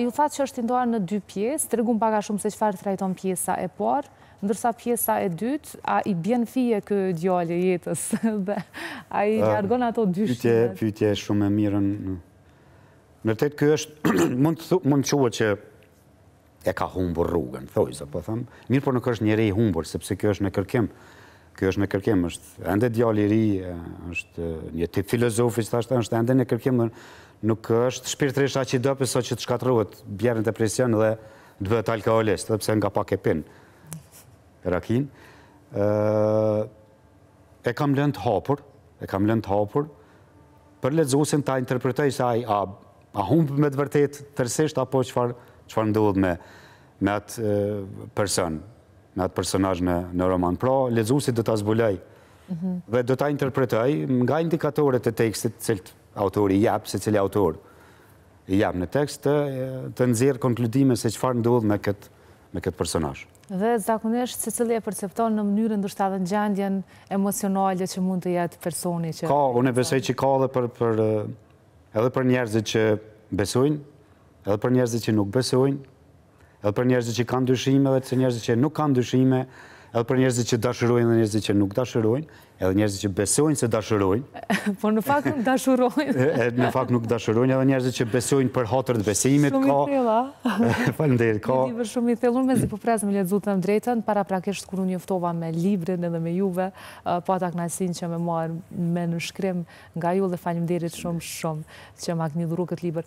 Ju thatë që është ndohar në dy pjesë, të regun paka shumë se farë të rajton pjesa e porë, ndërsa pjesa e dytë, a i bjen fije kë e jetës, dhe a i argon ato dyshë. Pytje, pytje shumë e mirën. Në tëtë kjo është, mund të shumë që e ka humbur rrugën, thoi, zë po thëmë, mirë por nuk është njëri i humbur, sepse kjo është në kërkim, kjo është në kërkim, është ende djali ri, është një tip filozofi, që thashtë, është ende në kërkim, nuk është shpirtrish a që që të shkatruhet bjerën depresion dhe të bëhet alkoholist, dhe pëse nga pak e pinë rakin. E kam lënd të hapur, e kam lënd të hapur, për ledzusin të interpretoj se aj, a humpë me të vërtet tërsisht, apo qëfar ndodhë me atë personë në atë personaj në roman. Pra, lezusit mhm. dhe të zbulej dhe dhe të interpretoj nga indikatorit e tekstit cilët autori jep, se cilë autor jep në tekst, të nëzirë konkludime se qëfar ndodhë me këtë personaj. Dhe zakonisht se cilë e percepton në mënyrë ndërshtë adhe në gjendjen emosionale që mund të jetë personi që... Ka, unë e besoj që ka dhe për edhe për njerëzit që besojnë, edhe për njerëzit që nuk besojnë, edhe për njerëzit që kanë dyshime edhe për njerëzit që nuk kanë dyshime edhe për njerëzit që dashërojnë edhe njerëzit që nuk dashërojnë edhe njerëzit që besojnë se dashërojnë por në fakt nuk dashërojnë në fakt nuk dashërojnë edhe njerëzit që besojnë për hotër të besimit shumë i thella falem ka i për shumë i thellur me zi për po prezë me lezutë me mdrejten para prakisht kërë një me librin edhe me juve po ata në që me marë me në shkrim nga ju dhe falem shumë shumë që ma këni dhuru këtë